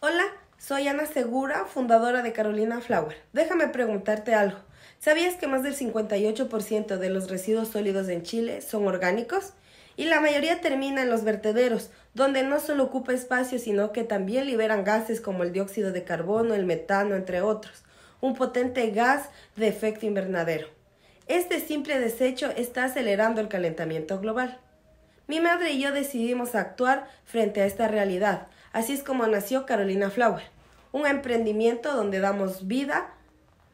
Hola, soy Ana Segura, fundadora de Carolina Flower. Déjame preguntarte algo. ¿Sabías que más del 58% de los residuos sólidos en Chile son orgánicos? Y la mayoría termina en los vertederos, donde no solo ocupa espacio, sino que también liberan gases como el dióxido de carbono, el metano, entre otros, un potente gas de efecto invernadero. Este simple desecho está acelerando el calentamiento global. Mi madre y yo decidimos actuar frente a esta realidad. Así es como nació Carolina Flower, un emprendimiento donde damos vida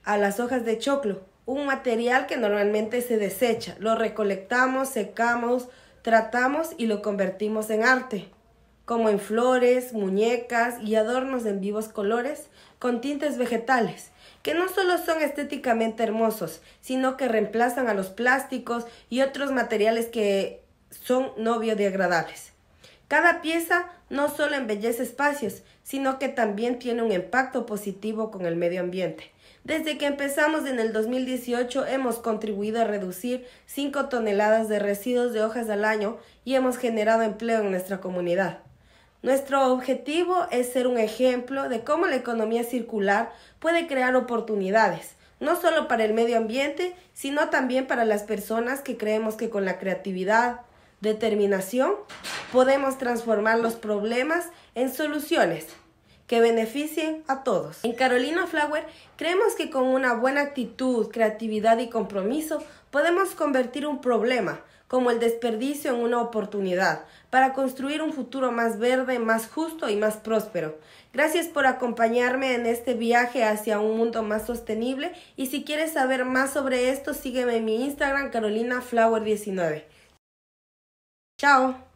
a las hojas de choclo, un material que normalmente se desecha. Lo recolectamos, secamos, tratamos y lo convertimos en arte, como en flores, muñecas y adornos en vivos colores con tintes vegetales que no solo son estéticamente hermosos, sino que reemplazan a los plásticos y otros materiales que son no biodegradables. Cada pieza no solo embellece espacios, sino que también tiene un impacto positivo con el medio ambiente. Desde que empezamos en el 2018 hemos contribuido a reducir 5 toneladas de residuos de hojas al año y hemos generado empleo en nuestra comunidad. Nuestro objetivo es ser un ejemplo de cómo la economía circular puede crear oportunidades, no solo para el medio ambiente, sino también para las personas que creemos que con la creatividad, determinación, podemos transformar los problemas en soluciones que beneficien a todos. En Carolina Flower creemos que con una buena actitud, creatividad y compromiso podemos convertir un problema como el desperdicio en una oportunidad para construir un futuro más verde, más justo y más próspero. Gracias por acompañarme en este viaje hacia un mundo más sostenible y si quieres saber más sobre esto sígueme en mi Instagram Carolina Flower 19. Ciao!